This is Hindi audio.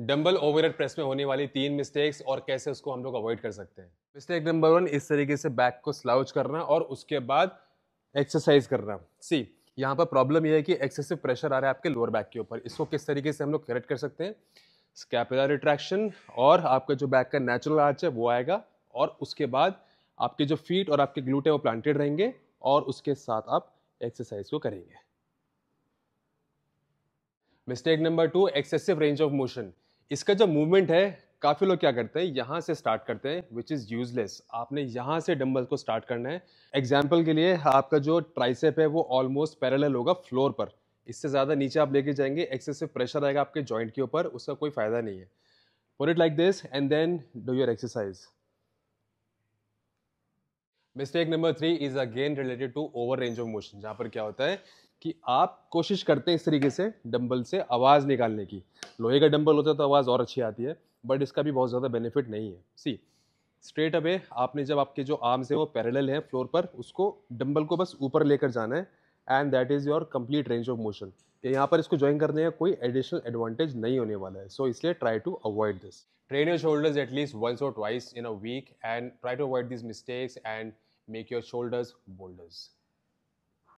डम्बल ओवर प्रेस में होने वाली तीन मिस्टेक्स और कैसे उसको हम लोग अवॉइड कर सकते हैं मिस्टेक नंबर वन इस तरीके से बैक को स्लाउच करना और उसके बाद एक्सरसाइज करना सी यहाँ पर प्रॉब्लम यह है कि एक्सेसिव प्रेशर आ रहा है आपके लोअर बैक के ऊपर इसको किस तरीके से हम लोग करेक्ट कर सकते हैं स्कैपुलर रिट्रैक्शन और आपका जो बैक का नेचुरल आर्च है वो आएगा और उसके बाद आपके जो फीट और आपके ग्लूट है वो प्लांटेड रहेंगे और उसके साथ आप एक्सरसाइज को करेंगे mistake number two excessive range of motion इसका जो मूवमेंट है काफ़ी लोग क्या करते हैं यहाँ से स्टार्ट करते हैं विच इज़ यूजलेस आपने यहाँ से डम्बल को स्टार्ट करना है एग्जाम्पल के लिए आपका जो ट्राइसेप है वो ऑलमोस्ट पैरल होगा फ्लोर पर इससे ज़्यादा नीचे आप लेके जाएंगे एक्सेसिव प्रेशर आएगा आपके जॉइंट के ऊपर उसका कोई फ़ायदा नहीं है put it like this and then do your exercise mistake number three is again related to over range of motion जहाँ पर क्या होता है कि आप कोशिश करते हैं इस तरीके से डंबल से आवाज़ निकालने की लोहे का डंबल होता है तो आवाज़ और अच्छी आती है बट इसका भी बहुत ज़्यादा बेनिफिट नहीं है सी स्ट्रेट अवे आपने जब आपके जो आर्म्स हैं वो पैरेलल हैं फ्लोर पर उसको डंबल को बस ऊपर लेकर जाना है and that is your complete range of motion यहाँ पर इसको ज्वाइन करने का कोई एडिशनल एडवांटेज नहीं होने वाला है सो इसलिए try to avoid this train your shoulders at least once और twice in a week and try to avoid this mistakes and make your shoulders boulders